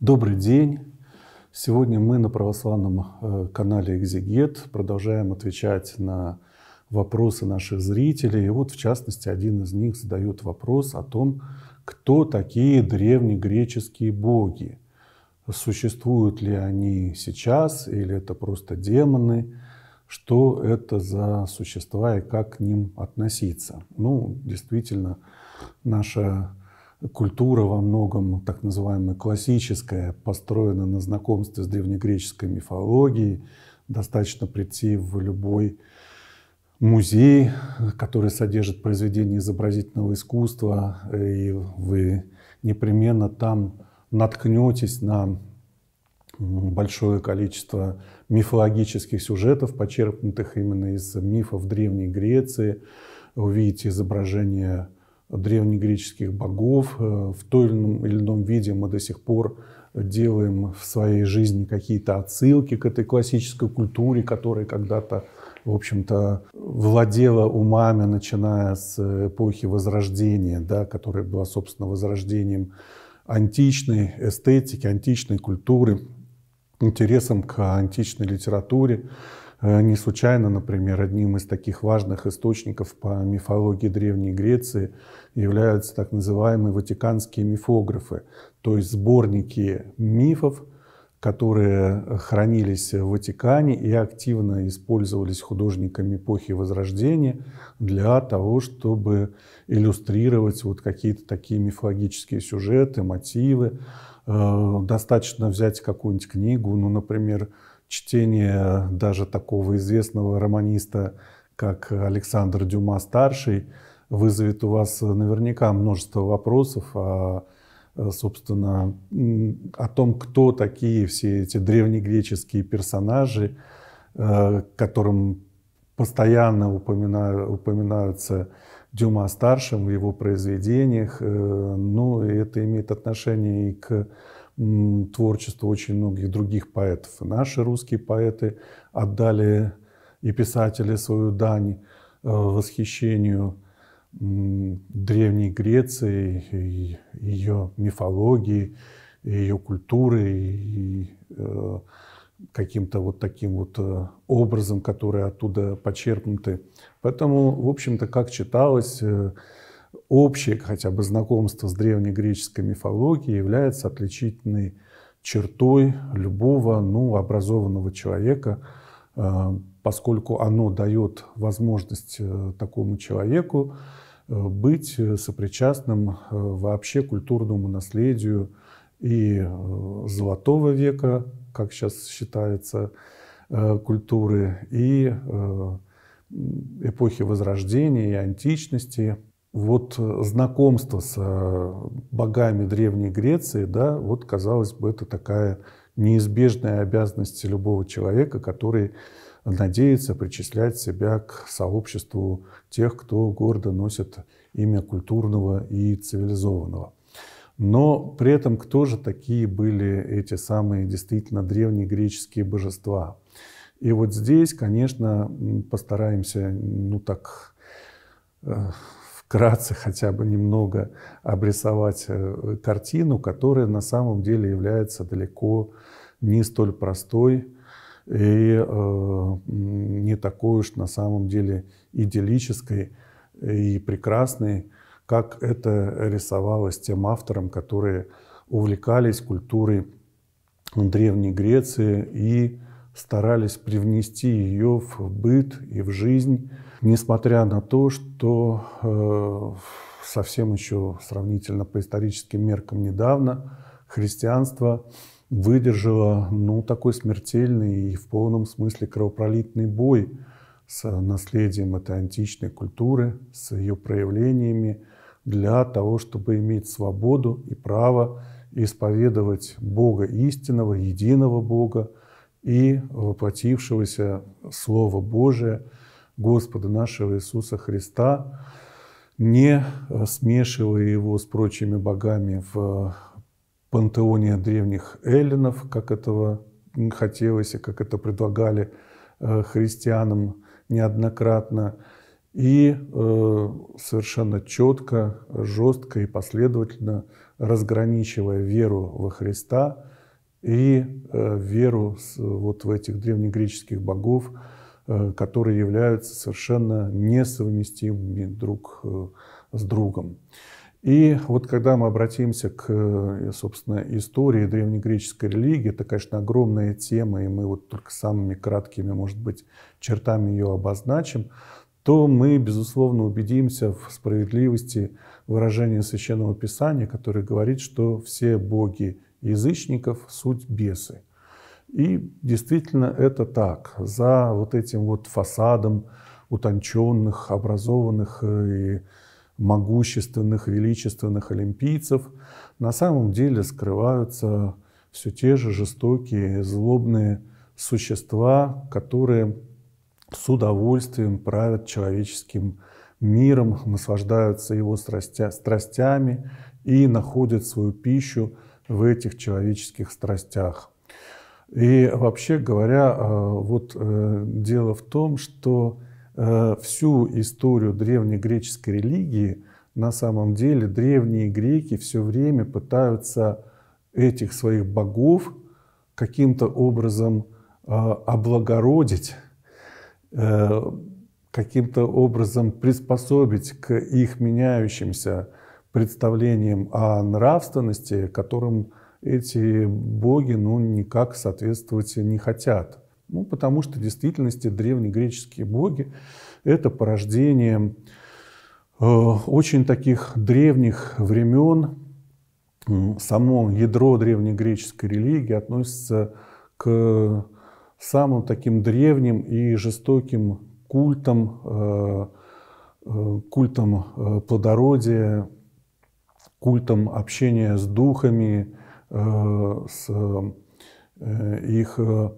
Добрый день. Сегодня мы на православном э, канале «Экзегет» продолжаем отвечать на вопросы наших зрителей. И вот, в частности, один из них задает вопрос о том, кто такие древнегреческие боги. Существуют ли они сейчас или это просто демоны? Что это за существа и как к ним относиться? Ну, действительно, наша культура во многом, так называемая классическая, построена на знакомстве с древнегреческой мифологией. Достаточно прийти в любой музей, который содержит произведения изобразительного искусства, и вы непременно там наткнетесь на большое количество мифологических сюжетов, почерпнутых именно из мифов Древней Греции. Увидите изображения древнегреческих богов. Э, в той или ином виде мы до сих пор делаем в своей жизни какие-то отсылки к этой классической культуре, которая когда-то, в общем-то, владела умами, начиная с эпохи Возрождения, да, которая была, собственно, возрождением античной эстетики, античной культуры, интересом к античной литературе. Э, не случайно, например, одним из таких важных источников по мифологии Древней Греции являются так называемые ватиканские мифографы, то есть сборники мифов, которые хранились в Ватикане и активно использовались художниками эпохи Возрождения для того, чтобы иллюстрировать вот какие-то такие мифологические сюжеты, мотивы. Э, достаточно взять какую-нибудь книгу, ну, например, чтение даже такого известного романиста, как Александр Дюма-старший, вызовет у вас наверняка множество вопросов о, а, собственно, о том, кто такие все эти древнегреческие персонажи, э, которым постоянно упоминаю, упоминаются Дюма-старшим в его произведениях. Э, ну, это имеет отношение и к творчество очень многих других поэтов. Наши русские поэты отдали и писатели свою дань э, восхищению Древней Греции, ее мифологии, ее культуры и э, каким-то вот таким вот э, образом, которые оттуда почерпнуты. Поэтому, в общем-то, как читалось, общее хотя бы знакомство с древнегреческой мифологией является отличительной чертой любого ну, образованного человека, э, поскольку оно дает возможность э, такому человеку э, быть сопричастным вообще культурному наследию и золотого века, как сейчас считается, культуры, и эпохи Возрождения и античности, вот э, знакомство с э, богами Древней Греции, да, вот, казалось бы, это такая неизбежная обязанность любого человека, который надеется причислять себя к сообществу тех, кто гордо носит имя культурного и цивилизованного. Но при этом кто же такие были эти самые действительно древнегреческие божества? И вот здесь, конечно, постараемся, ну так, э, вкратце хотя бы немного обрисовать э, картину, которая на самом деле является далеко не столь простой и э, не такой уж на самом деле идиллической и прекрасной, как это рисовалось тем авторам, которые увлекались культурой Древней Греции и старались привнести ее в быт и в жизнь несмотря на то, что э, совсем еще сравнительно по историческим меркам недавно христианство выдержало ну, такой смертельный и в полном смысле кровопролитный бой с э, наследием этой античной культуры, с ее проявлениями, для того, чтобы иметь свободу и право исповедовать Бога истинного, единого Бога и воплотившегося Слово Божие. Господа нашего Иисуса Христа, не э, смешивая его с прочими богами в э, пантеоне древних эллинов, как этого хотелось и как это предлагали э, христианам неоднократно, и совершенно четко, жестко и последовательно разграничивая веру во Христа и веру вот в этих древнегреческих богов, Э, которые являются совершенно несовместимыми друг э, с другом. И вот когда мы обратимся к, э, собственно, истории древнегреческой религии, это, конечно, огромная тема, и мы вот только самыми краткими, может быть, чертами ее обозначим, то мы, безусловно, убедимся в справедливости выражения Священного Писания, которое говорит, что все боги язычников – суть бесы. И действительно это так. За вот этим вот фасадом утонченных, образованных э, и могущественных, величественных олимпийцев на самом деле скрываются все те же жестокие, злобные существа, которые с удовольствием правят человеческим миром, наслаждаются его страстя, страстями и находят свою пищу в этих человеческих страстях. И вообще говоря, э, вот э, дело в том, что э, всю историю древнегреческой религии на самом деле древние греки все время пытаются этих своих богов каким-то образом облагородить, каким-то образом приспособить к их меняющимся представлениям о нравственности, которым эти боги ну, никак соответствовать не хотят. Ну, потому что в действительности древнегреческие боги – это порождение э, очень таких древних времен. Само ядро древнегреческой религии относится к самым таким древним и жестоким культам, э, э культам э, плодородия, культам общения с духами, Э, с э, их э,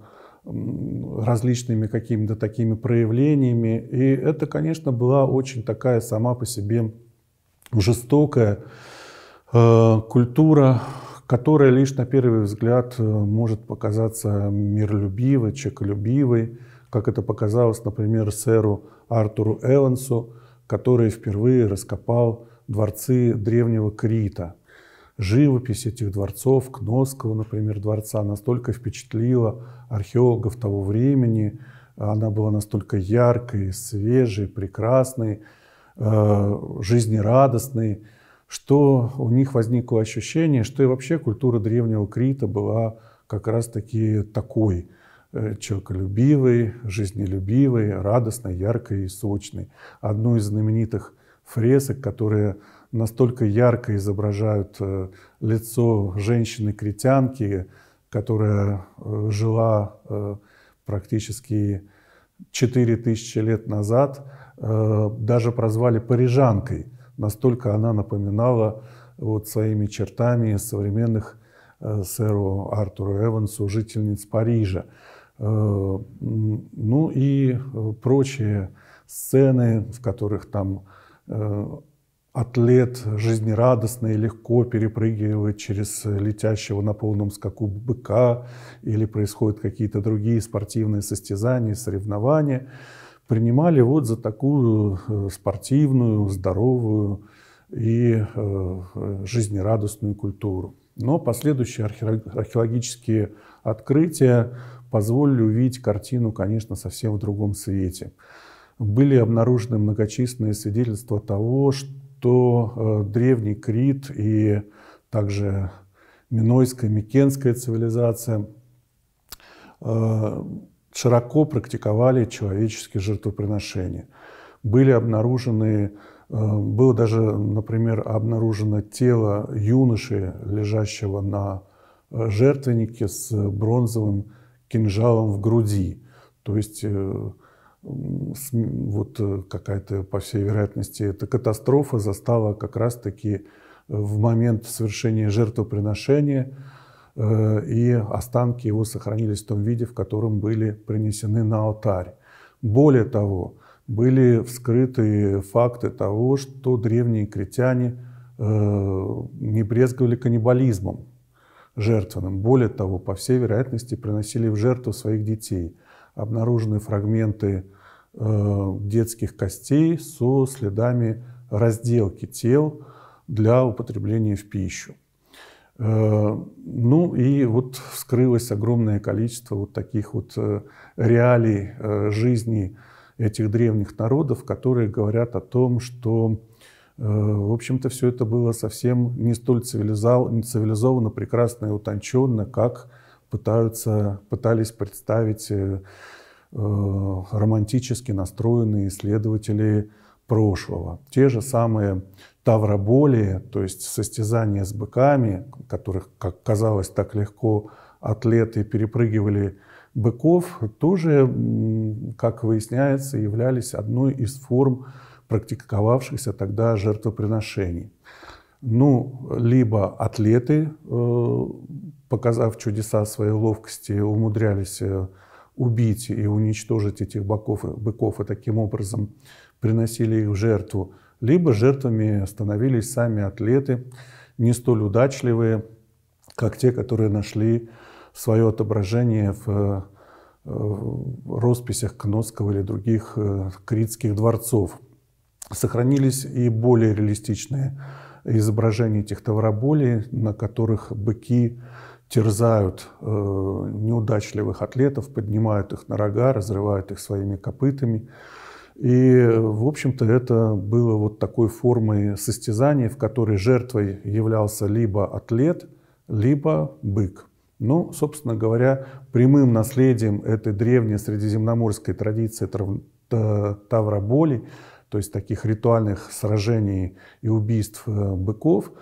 различными какими-то такими проявлениями. И это, конечно, была очень такая сама по себе жестокая культура, которая лишь на первый взгляд может показаться миролюбивой, чеколюбивой, как это показалось, например, сэру Артуру Эвансу, который впервые раскопал дворцы древнего Крита – живопись этих дворцов, Кносского, например, дворца, настолько впечатлила археологов того времени, она была настолько яркой, свежей, прекрасной, э, жизнерадостной, что у них возникло ощущение, что и вообще культура древнего Крита была как раз-таки такой э, – человеколюбивой, жизнелюбивый, радостный, яркий и сочный. Одну из знаменитых фресок, которые настолько ярко изображают э, лицо женщины-критянки, которая э, жила э, практически 4000 лет назад, даже прозвали парижанкой. Настолько она напоминала вот своими чертами современных сэру Артуру Эвансу, жительниц Парижа. Ну и прочие сцены, в которых там Э, атлет жизнерадостный легко перепрыгивает через летящего на полном скаку быка, или происходят какие-то другие спортивные состязания, соревнования, принимали вот за такую э, спортивную, здоровую и э, жизнерадостную культуру. Но последующие археологические открытия позволили увидеть картину, конечно, совсем в другом свете – были обнаружены многочисленные свидетельства того, что э, древний Крит и также Минойская, Микенская цивилизация э, широко практиковали человеческие жертвоприношения. Были обнаружены, э, было даже, например, обнаружено тело юноши, лежащего на жертвеннике с бронзовым кинжалом в груди. То есть вот э, какая-то, по всей вероятности, эта катастрофа застала как раз-таки э, в момент совершения жертвоприношения, э, и останки его сохранились в том виде, в котором были принесены на алтарь. Более того, были вскрыты факты того, что древние критяне не брезговали каннибализмом жертвенным. Более того, по всей вероятности, приносили в жертву своих детей – обнаружены фрагменты э, детских костей со следами разделки тел для употребления в пищу. Э, ну и вот вскрылось огромное количество вот таких вот э, реалий жизни этих древних народов, которые говорят о том, что, в общем-то, все это было совсем не столь цивилизованно, прекрасно и утонченно, как пытаются, пытались представить э, э, романтически настроенные исследователи прошлого. Те же самые тавроболии, то есть состязания с быками, которых, как казалось, так легко атлеты перепрыгивали быков, тоже, как выясняется, являлись одной из форм практиковавшихся тогда жертвоприношений. Ну, либо атлеты э, показав чудеса своей ловкости, умудрялись э, убить и уничтожить этих быков, быков и таким образом приносили их в жертву. Либо жертвами становились сами атлеты, не столь удачливые, как те, которые нашли свое отображение в, э, в росписях Кносского или других э, критских дворцов. Сохранились и более реалистичные изображения этих товароболей, на которых быки терзают э, неудачливых атлетов, поднимают их на рога, разрывают их своими копытами. И, в общем-то, это было вот такой формой состязания, в которой жертвой являлся либо атлет, либо бык. Ну, собственно говоря, прямым наследием этой древней средиземноморской традиции тавроболей, то есть таких ритуальных сражений и убийств э, быков,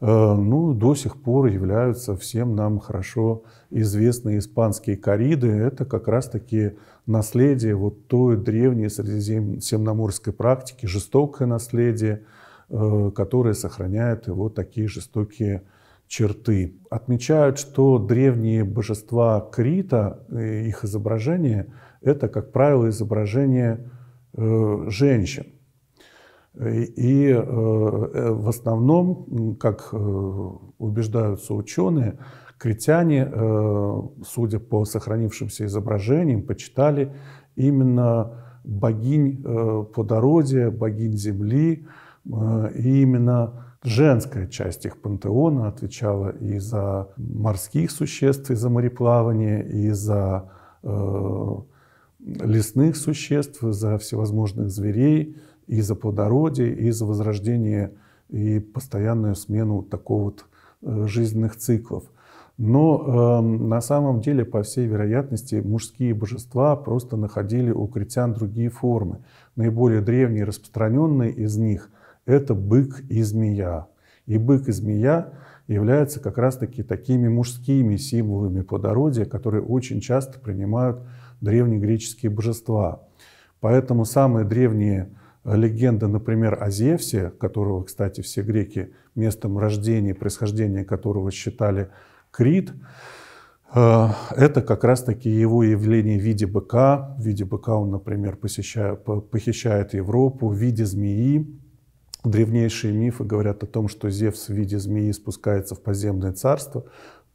Э, ну, до сих пор являются всем нам хорошо известные испанские кориды. Это как раз-таки наследие вот той древней средиземноморской практики, жестокое наследие, э, которое сохраняет его вот такие жестокие черты. Отмечают, что древние божества Крита, э, их изображение, это, как правило, изображение женщин. И э, э, в основном, как э, убеждаются ученые, критяне, судя по сохранившимся изображениям, почитали именно богинь плодородия, богинь земли, и именно женская часть их пантеона отвечала и за морских существ, и за мореплавание, и за лесных существ, за всевозможных зверей – и за плодородие, и за возрождение и постоянную смену такого вот э, жизненных циклов. Но э, на самом деле, по всей вероятности, мужские божества просто находили у критян другие формы. Наиболее древние распространенные из них – это бык и змея. И бык и змея являются как раз-таки такими мужскими символами плодородия, которые очень часто принимают древнегреческие божества. Поэтому самые древние легенда, например, о Зевсе, которого, кстати, все греки местом рождения, происхождения которого считали Крит, э, это как раз-таки его явление в виде быка. В виде быка он, например, похищает Европу, в виде змеи. Древнейшие мифы говорят о том, что Зевс в виде змеи спускается в подземное царство,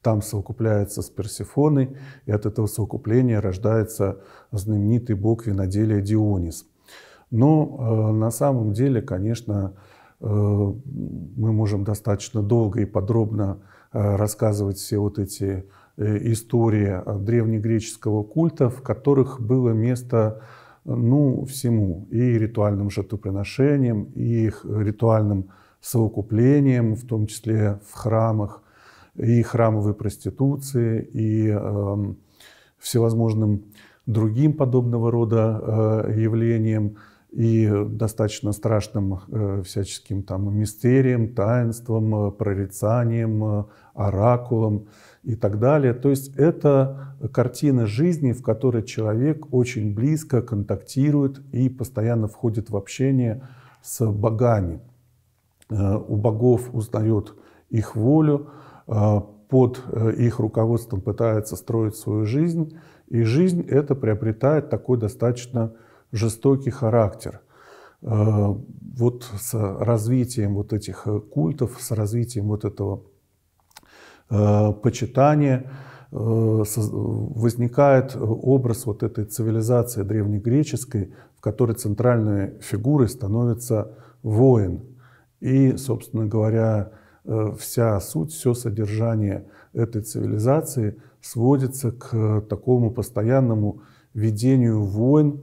там совокупляется с Персифоной, и от этого совокупления рождается знаменитый бог виноделия Дионис – но э, на самом деле, конечно, э, мы можем достаточно долго и подробно э, рассказывать все вот эти истории древнегреческого культа, в которых было место ну, всему, и ритуальным жертвоприношениям, и их ритуальным совокуплением, в том числе в храмах, и храмовой проституции, и э, всевозможным другим подобного рода э, явлениям и достаточно страшным э, всяческим там мистериям, таинством, э, прорицанием, э, оракулом и так далее. То есть это картина жизни, в которой человек очень близко контактирует и постоянно входит в общение с богами. у богов узнает их волю, под их руководством пытается строить свою жизнь, и жизнь это приобретает такой достаточно жестокий характер. Э, вот с развитием вот этих э, культов, с развитием вот этого э, почитания возникает образ вот этой цивилизации древнегреческой, в которой центральной фигурой становится воин. И, собственно говоря, вся суть, все содержание этой цивилизации сводится к такому постоянному ведению войн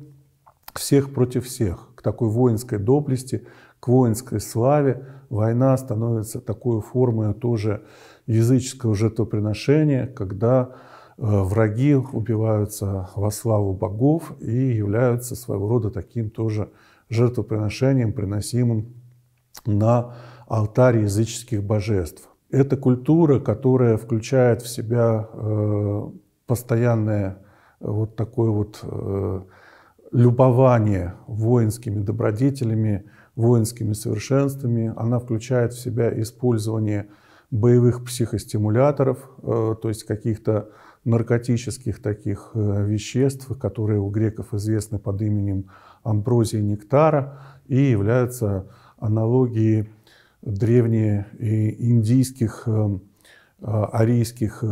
всех против всех, к такой воинской доблести, к воинской славе. Война становится такой формой тоже языческого жертвоприношения, когда э, враги убиваются во славу богов и являются своего рода таким тоже жертвоприношением, приносимым на алтарь языческих божеств. Это культура, которая включает в себя э, постоянное вот такое вот э, любование воинскими добродетелями, воинскими совершенствами. Она включает в себя использование боевых психостимуляторов, э, то есть каких-то наркотических таких э, веществ, которые у греков известны под именем амброзия нектара и являются аналогией древнеиндийских э, арийских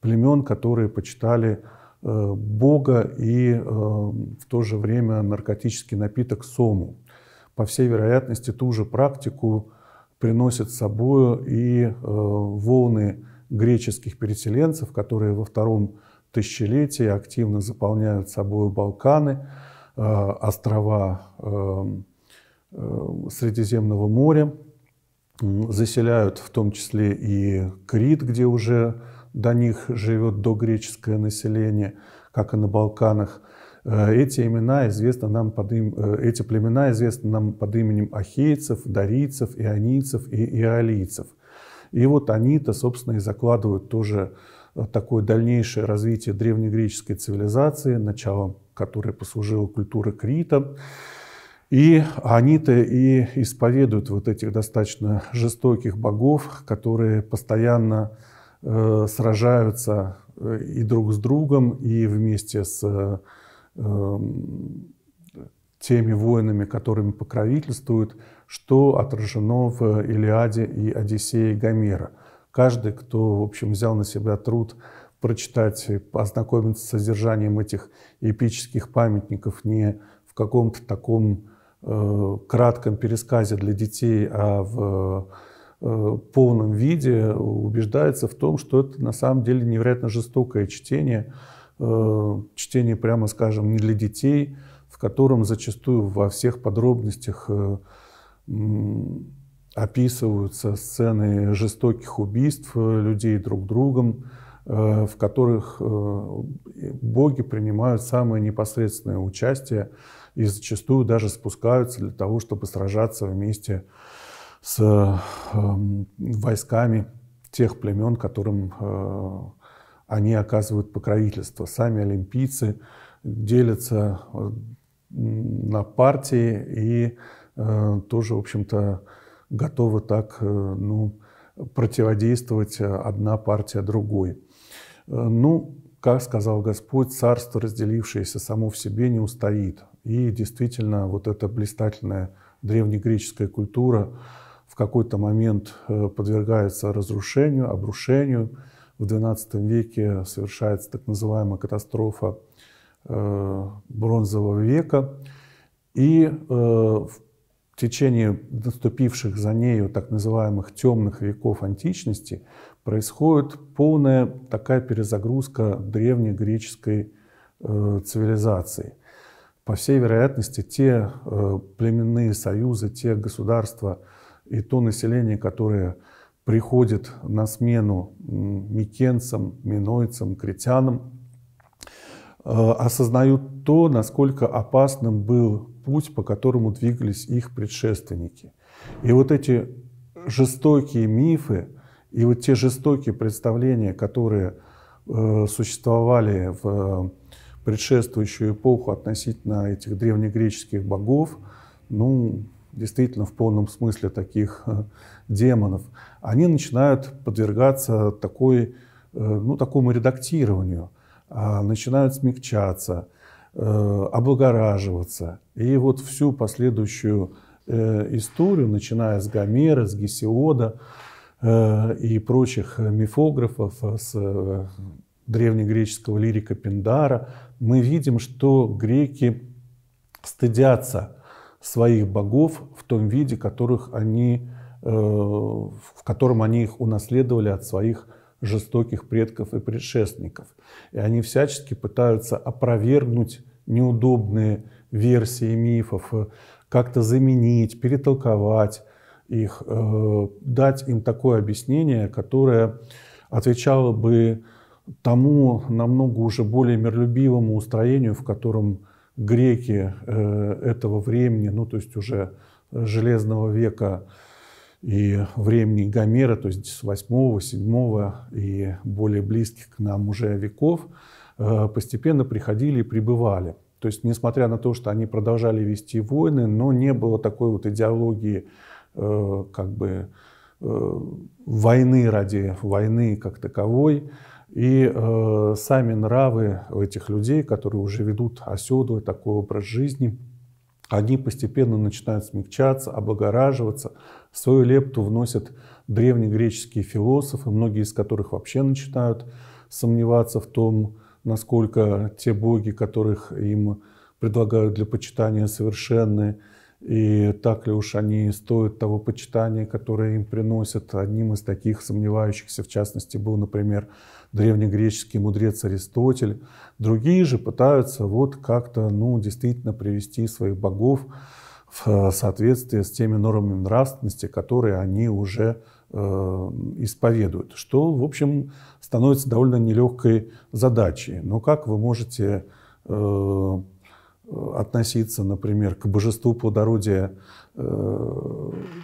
племен, которые почитали Э, Бога и э, в то же время наркотический напиток сому. По всей вероятности, ту же практику приносят с собой и э, волны греческих переселенцев, которые во втором тысячелетии активно заполняют собой Балканы, острова Средиземного моря, заселяют в том числе и Крит, где уже до них живет догреческое население, как и на Балканах. Э, эти имена известны нам под им, э, эти племена известны нам под именем ахейцев, дарийцев, ионийцев и иолийцев. И вот они-то, собственно, и закладывают тоже э, такое дальнейшее развитие древнегреческой цивилизации, началом которой послужила культура Крита. И они-то и исповедуют вот этих достаточно жестоких богов, которые постоянно Э, сражаются э, и друг с другом, и вместе с э, эм, теми воинами, которыми покровительствуют, что отражено в Илиаде и Одиссее Гомера. Каждый, кто, в общем, взял на себя труд прочитать, познакомиться с содержанием этих эпических памятников не в каком-то таком э, кратком пересказе для детей, а в э, Э, полном виде убеждается в том, что это на самом деле невероятно жестокое чтение, э, чтение, прямо скажем, не для детей, в котором зачастую во всех подробностях э, описываются сцены жестоких убийств людей друг другом, в которых боги принимают самое непосредственное участие и зачастую даже спускаются для того, чтобы сражаться вместе с с эм, войсками тех племен, которым э, они оказывают покровительство. Сами олимпийцы делятся э, на партии и э, тоже, в общем-то, готовы так ну, противодействовать одна партия другой. Ну, как сказал Господь, царство, разделившееся само в себе, не устоит. И действительно, вот эта блистательная древнегреческая культура, в какой-то момент э, подвергается разрушению, обрушению. В XII веке совершается так называемая катастрофа э, бронзового века. И э, в течение наступивших за нею так называемых темных веков античности происходит полная такая перезагрузка древнегреческой цивилизации. По всей вероятности, те племенные союзы, те государства – и то население, которое приходит на смену микенцам, минойцам, критянам, э, осознают то, насколько опасным был путь, по которому двигались их предшественники. И вот эти жестокие мифы и вот те жестокие представления, которые э, существовали в э, предшествующую эпоху относительно этих древнегреческих богов, ну, действительно в полном смысле таких э, демонов, они начинают подвергаться такой, э, ну, такому редактированию, а начинают смягчаться, э, облагораживаться. И вот всю последующую историю, начиная с Гомера, с Гесиода и прочих мифографов, с древнегреческого лирика Пиндара, мы видим, что греки стыдятся своих богов в том виде, которых они, э, в котором они их унаследовали от своих жестоких предков и предшественников. И они всячески пытаются опровергнуть неудобные версии мифов, э, как-то заменить, перетолковать их, э, дать им такое объяснение, которое отвечало бы тому намного уже более миролюбивому устроению, в котором греки э, этого времени, ну то есть уже э, железного века и времени Гомера, то есть с 8, 7 и более близких к нам уже веков, э, постепенно приходили и пребывали. То есть, несмотря на то, что они продолжали вести войны, но не было такой вот идеологии как бы войны ради войны как таковой, и э, сами нравы этих людей, которые уже ведут оседлый такой образ жизни, они постепенно начинают смягчаться, облагораживаться, свою лепту вносят древнегреческие философы, многие из которых вообще начинают сомневаться в том, насколько те боги, которых им предлагают для почитания, совершенны, и так ли уж они стоят того почитания, которое им приносят. Одним из таких сомневающихся, в частности, был, например, древнегреческий мудрец Аристотель. Другие же пытаются вот как-то, ну, действительно привести своих богов в э, соответствие с теми нормами нравственности, которые они уже э, исповедуют, что, в общем, становится довольно нелегкой задачей. Но как вы можете э, относиться, например, к божеству плодородия,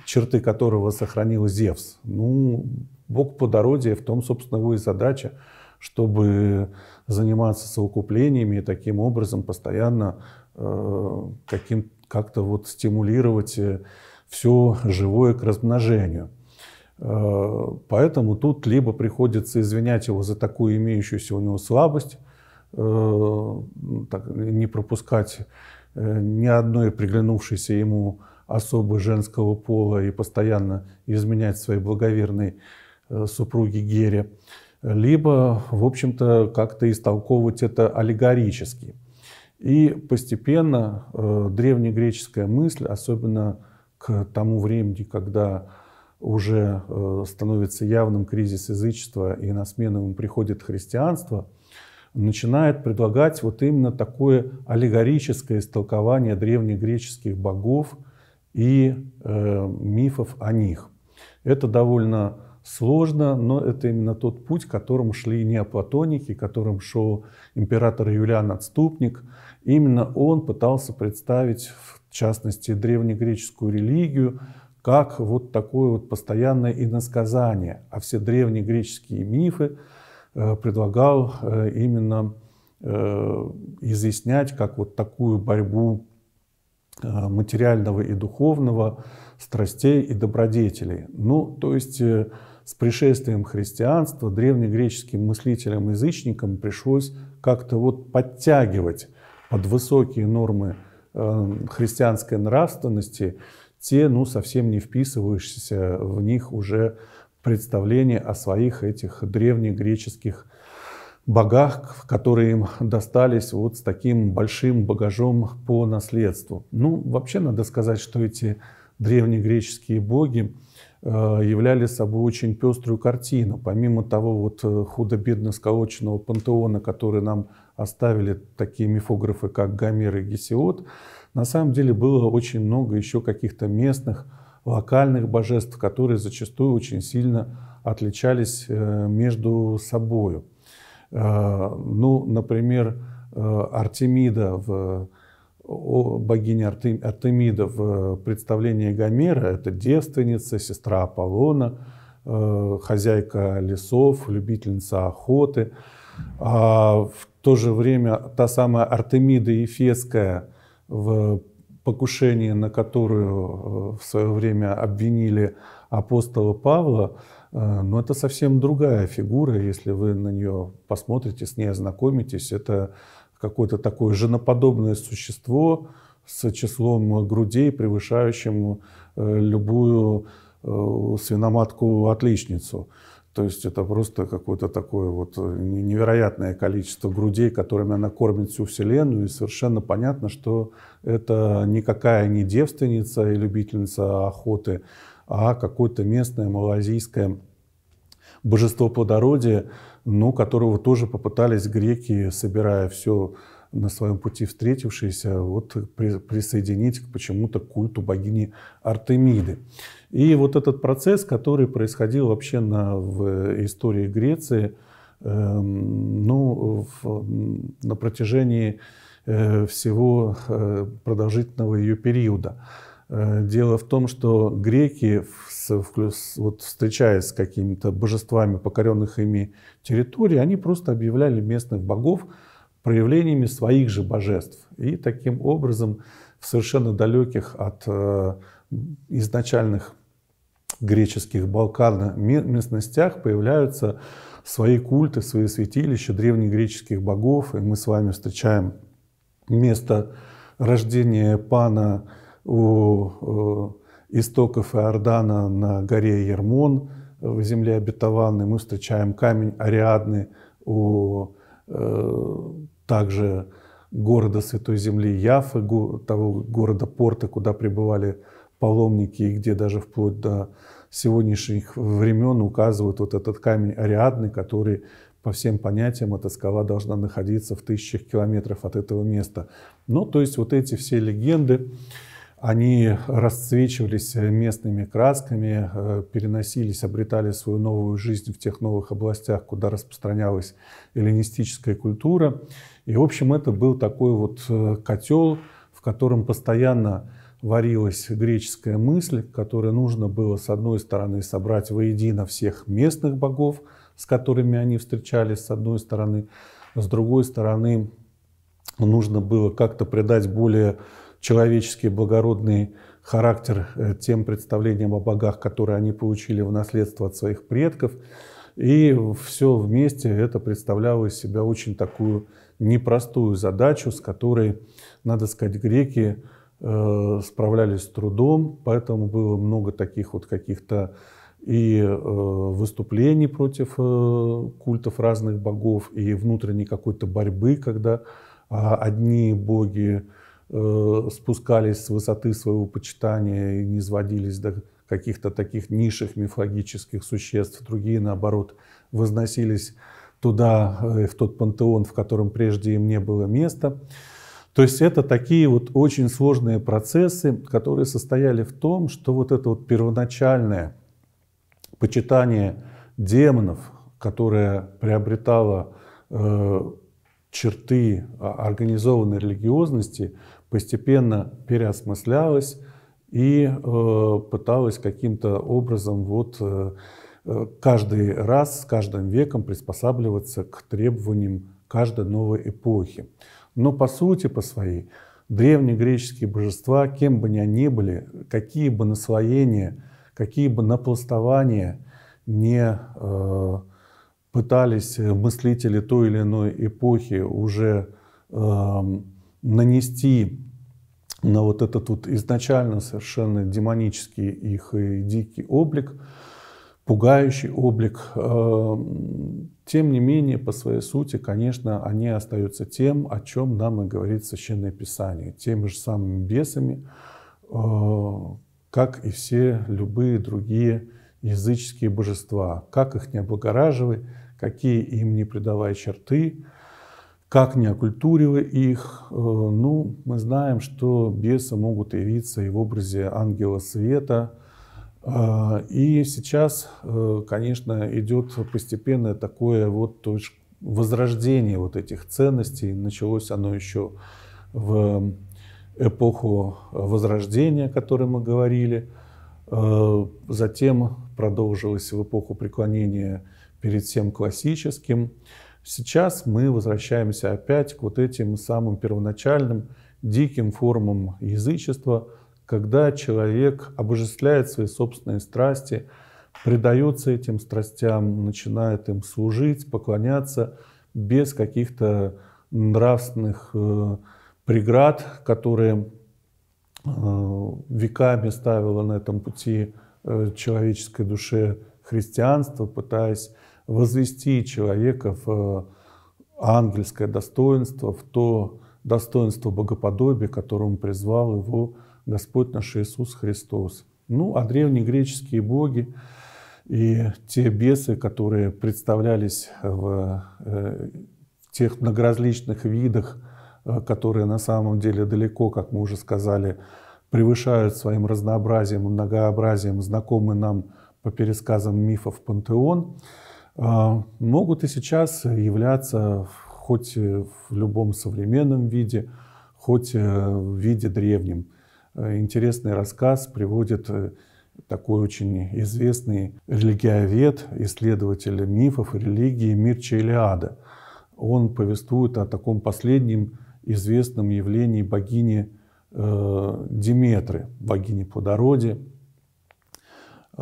черты которого сохранил Зевс? Ну, Бог плодородия, в том, собственно, его и задача, чтобы заниматься совокуплениями и таким образом постоянно э, каким, как-то вот стимулировать э, все живое к размножению. Э, поэтому тут либо приходится извинять его за такую имеющуюся у него слабость, э, так, не пропускать э, ни одной приглянувшейся ему особы женского пола и постоянно изменять своей благоверной. Э, супруги Гере, либо, в общем-то, как-то истолковывать это аллегорически. И постепенно э, древнегреческая мысль, особенно к тому времени, когда уже э, становится явным кризис язычества и на смену ему приходит христианство, начинает предлагать вот именно такое аллегорическое истолкование древнегреческих богов и э, мифов о них. Это довольно сложно, но это именно тот путь, которым шли неоплатоники, которым шел император Юлиан Отступник. Именно он пытался представить, в частности, древнегреческую религию, как вот такое вот постоянное иносказание. А все древнегреческие мифы э, предлагал э, именно э, изъяснять как вот такую борьбу материального и духовного, страстей и добродетелей. Ну, то есть с пришествием христианства древнегреческим мыслителям-язычникам пришлось как-то вот подтягивать под высокие нормы э, христианской нравственности те, ну, совсем не вписывающиеся в них уже представления о своих этих древнегреческих богах, которые им достались вот с таким большим багажом по наследству. Ну, вообще надо сказать, что эти древнегреческие боги, Э, являли собой очень пеструю картину. Помимо того вот э, худо-бедно сколоченного пантеона, который нам оставили такие мифографы, как Гомер и Гесиод, на самом деле было очень много еще каких-то местных, локальных божеств, которые зачастую очень сильно отличались э, между собой. Ну, например, Артемида в о богине Артемида в э, представлении Гомера. Это девственница, сестра Аполлона, э, хозяйка лесов, любительница охоты. А в то же время та самая Артемида Ефесская, в покушении на которую э, в свое время обвинили апостола Павла, но ну, это совсем другая фигура, если вы на нее посмотрите, с ней ознакомитесь. Это какое-то такое женоподобное существо с числом грудей, превышающим э, любую э, свиноматку-отличницу. То есть это просто какое-то такое вот э, невероятное количество грудей, которыми она кормит всю Вселенную. И совершенно понятно, что это никакая не девственница и любительница охоты, а какое-то местное малазийское божество плодородия, но ну, которого тоже попытались греки, собирая все на своем пути встретившиеся, вот присоединить к почему-то культу богини Артемиды. И вот этот процесс, который происходил вообще на, в э, истории Греции, эм, ну, в, на протяжении э, всего э, продолжительного ее периода. Э, дело в том, что греки, вот встречаясь с какими-то божествами покоренных ими территорий, они просто объявляли местных богов проявлениями своих же божеств. И таким образом в совершенно далеких от э, изначальных греческих Балкан местностях появляются свои культы, свои святилища древнегреческих богов. И мы с вами встречаем место рождения пана у э, истоков Иордана на горе Ермон э, в земле обетованной. Мы встречаем камень Ариадны у э, также города Святой Земли Яфы, того города порта, куда прибывали паломники, и где даже вплоть до сегодняшних времен указывают вот этот камень Ариадны, который по всем понятиям эта скала должна находиться в тысячах километров от этого места. Ну, то есть вот эти все легенды, они расцвечивались местными красками, э, переносились, обретали свою новую жизнь в тех новых областях, куда распространялась эллинистическая культура. И, в общем, это был такой вот э, котел, в котором постоянно варилась греческая мысль, которой нужно было, с одной стороны, собрать воедино всех местных богов, с которыми они встречались, с одной стороны, с другой стороны, нужно было как-то придать более человеческий благородный характер э, тем представлениям о богах, которые они получили в наследство от своих предков. И все вместе это представляло из себя очень такую непростую задачу, с которой, надо сказать, греки э, справлялись с трудом, поэтому было много таких вот каких-то и э, выступлений против культов разных богов, и внутренней какой-то борьбы, когда а, одни боги Э, спускались с высоты своего почитания и не сводились до каких-то таких низших мифологических существ, другие, наоборот, возносились туда, э, в тот пантеон, в котором прежде им не было места. То есть это такие вот очень сложные процессы, которые состояли в том, что вот это вот первоначальное почитание демонов, которое приобретало э, черты организованной религиозности, постепенно переосмыслялась и э, пыталась каким-то образом вот э, э, каждый раз, с каждым веком приспосабливаться к требованиям каждой новой эпохи. Но по сути, по своей, древнегреческие божества, кем бы ни они были, какие бы наслоения, какие бы напластования не э, пытались мыслители той или иной эпохи уже э, нанести на вот этот вот изначально совершенно демонический их э, дикий облик, пугающий облик. Э, тем не менее, по своей сути, конечно, они остаются тем, о чем нам и говорит Священное Писание, теми же самыми бесами, э, как и все любые другие языческие божества. Как их не облагораживай, какие им не придавай черты – как не оккультуривая их, э, ну, мы знаем, что бесы могут явиться и в образе ангела света. Э, и сейчас, э, конечно, идет постепенное такое вот возрождение вот этих ценностей. Началось оно еще в эпоху Возрождения, о которой мы говорили. Затем продолжилось в эпоху преклонения перед всем классическим. Сейчас мы возвращаемся опять к вот этим самым первоначальным диким формам язычества, когда человек обожествляет свои собственные страсти, предается этим страстям, начинает им служить, поклоняться без каких-то нравственных э, преград, которые э, веками ставило на этом пути э, человеческой душе христианство, пытаясь возвести человека в э, ангельское достоинство, в то достоинство богоподобия, которому призвал его Господь наш Иисус Христос. Ну, а древнегреческие боги и те бесы, которые представлялись в э, тех многоразличных видах, э, которые на самом деле далеко, как мы уже сказали, превышают своим разнообразием многообразием знакомый нам по пересказам мифов пантеон – а, могут и сейчас являться хоть в любом современном виде, хоть в виде древнем. Э, интересный рассказ приводит э, такой очень известный религиовед, исследователь мифов и религии Мирча Илиада. Он повествует о таком последнем известном явлении богини э, Диметры, богини плодородия,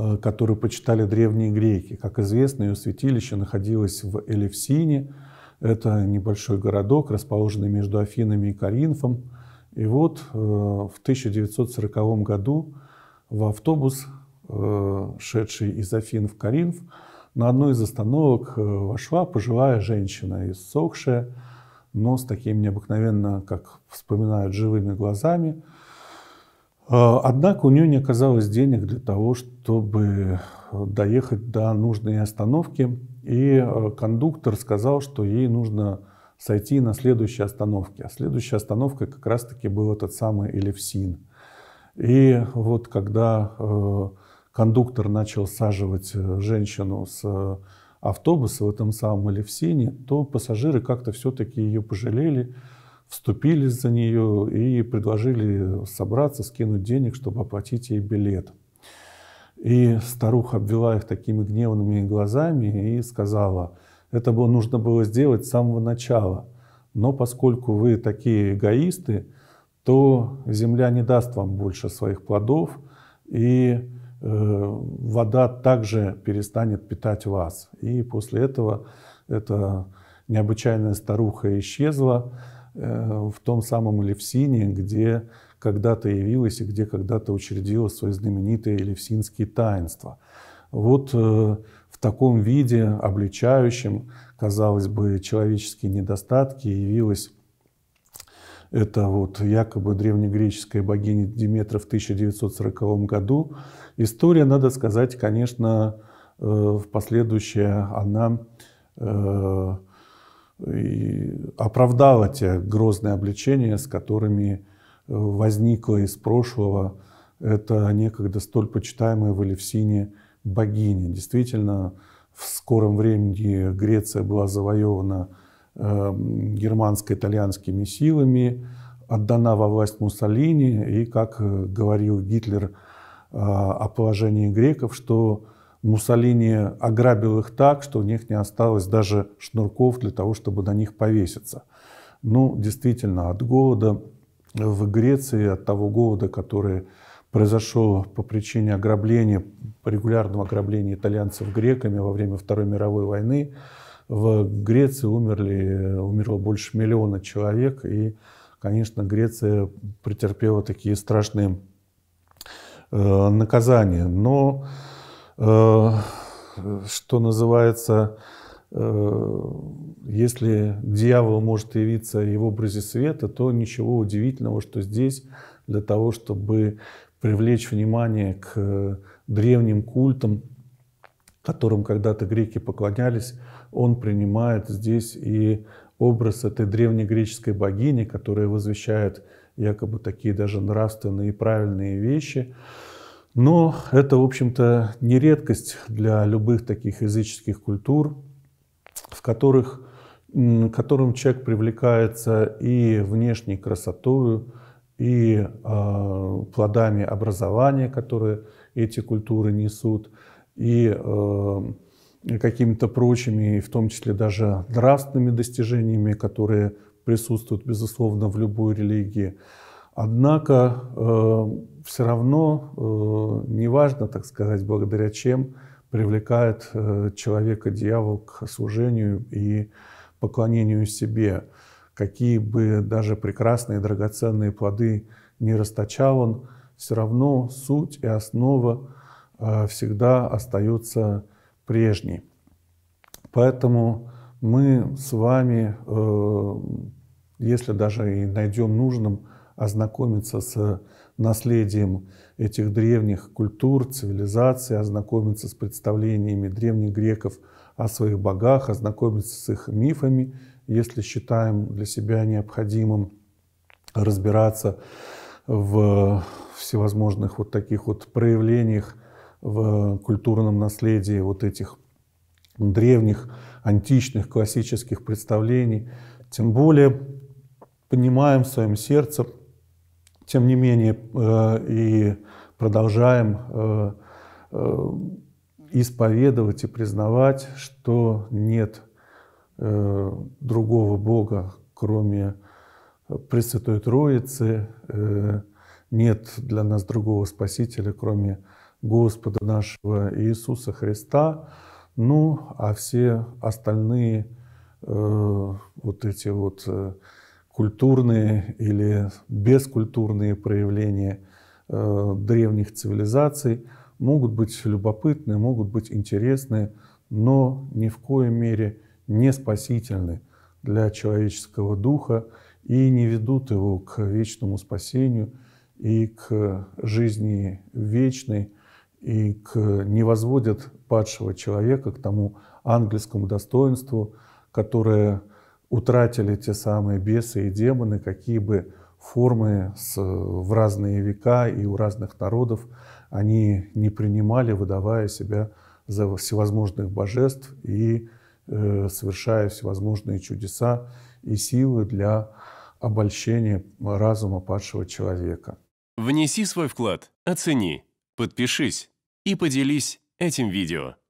Э, которую почитали древние греки. Как известно, ее святилище находилось в Элевсине. Это небольшой городок, расположенный между Афинами и Коринфом. И вот э, в 1940 году в автобус, э, шедший из Афин в Коринф, на одной из остановок вошла пожилая женщина, иссохшая, но с такими необыкновенно, как вспоминают, живыми глазами – а, однако у нее не оказалось денег для того, чтобы э, доехать до нужной остановки. И э, кондуктор сказал, что ей нужно сойти на следующей остановке. А следующая остановка как раз-таки был этот самый Элевсин. И вот когда э, кондуктор начал саживать женщину с автобуса в этом самом Элевсине, то пассажиры как-то все-таки ее пожалели, вступились за нее и предложили собраться, скинуть денег, чтобы оплатить ей билет. И старуха обвела их такими гневными глазами и сказала, это было, нужно было сделать с самого начала. Но поскольку вы такие эгоисты, то земля не даст вам больше своих плодов, и э, вода также перестанет питать вас. И после этого эта необычайная старуха исчезла, Э, в том самом Левсине, где когда-то явилась и где когда-то учредила свои знаменитые Левсинские таинства. Вот э, в таком виде, обличающем, казалось бы, человеческие недостатки, явилась это вот якобы древнегреческая богиня Диметра в 1940 году. История, надо сказать, конечно, э, в последующее она оправдала те грозные обличения, с которыми э, возникла из прошлого эта некогда столь почитаемая в Элевсине богиня. Действительно, в скором времени Греция была завоевана эм, германско-итальянскими силами, отдана во власть Муссолини, и, как э, говорил Гитлер э, о положении греков, что Муссолини ограбил их так, что у них не осталось даже шнурков для того, чтобы на них повеситься. Ну, действительно, от голода в Греции, от того голода, который произошел по причине ограбления, регулярного ограбления итальянцев греками во время Второй мировой войны, в Греции умерли, умерло больше миллиона человек, и, конечно, Греция претерпела такие страшные э, наказания. Но Э, что называется, э, если дьявол может явиться и в образе света, то ничего удивительного, что здесь для того, чтобы привлечь внимание к древним культам, которым когда-то греки поклонялись, он принимает здесь и образ этой древнегреческой богини, которая возвещает якобы такие даже нравственные и правильные вещи – но это, в общем-то, не редкость для любых таких языческих культур, в которых, которым человек привлекается и внешней красотой, и э, плодами образования, которые эти культуры несут, и э, какими-то прочими, в том числе даже нравственными достижениями, которые присутствуют, безусловно, в любой религии. Однако э, все равно э, неважно, так сказать, благодаря чем привлекает э, человека дьявол к служению и поклонению себе. Какие бы даже прекрасные драгоценные плоды не расточал он, все равно суть и основа э, всегда остаются прежней. Поэтому мы с вами, э, если даже и найдем нужным, ознакомиться с э, наследием этих древних культур, цивилизаций, ознакомиться с представлениями древних греков о своих богах, ознакомиться с их мифами, если считаем для себя необходимым разбираться в всевозможных вот таких вот проявлениях в культурном наследии вот этих древних, античных, классических представлений. Тем более понимаем в своем сердце, тем не менее э, и продолжаем э, э, исповедовать и признавать, что нет другого Бога, кроме Пресвятой Троицы, нет для нас другого Спасителя, кроме Господа нашего Иисуса Христа. Ну, а все остальные вот эти вот культурные или бескультурные проявления э, древних цивилизаций могут быть любопытны, могут быть интересны, но ни в коей мере не спасительны для человеческого духа и не ведут его к вечному спасению и к жизни вечной, и к, не возводят падшего человека к тому ангельскому достоинству, которое утратили те самые бесы и демоны, какие бы формы с, в разные века и у разных народов они не принимали, выдавая себя за всевозможных божеств и э, совершая всевозможные чудеса и силы для обольщения разума падшего человека. Внеси свой вклад, оцени, подпишись и поделись этим видео.